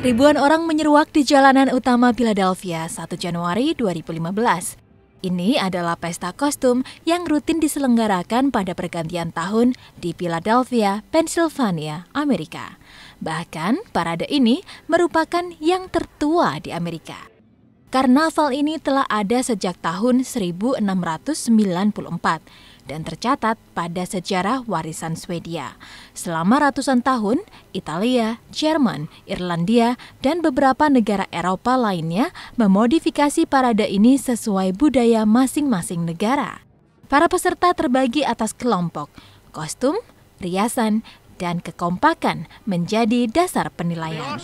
Ribuan orang menyeruak di jalanan utama Philadelphia 1 Januari 2015. Ini adalah pesta kostum yang rutin diselenggarakan pada pergantian tahun di Philadelphia, Pennsylvania, Amerika. Bahkan, parade ini merupakan yang tertua di Amerika. Karnaval ini telah ada sejak tahun 1694 dan tercatat pada sejarah warisan Swedia. Selama ratusan tahun, Italia, Jerman, Irlandia, dan beberapa negara Eropa lainnya memodifikasi parade ini sesuai budaya masing-masing negara. Para peserta terbagi atas kelompok, kostum, riasan, dan kekompakan menjadi dasar penilaian.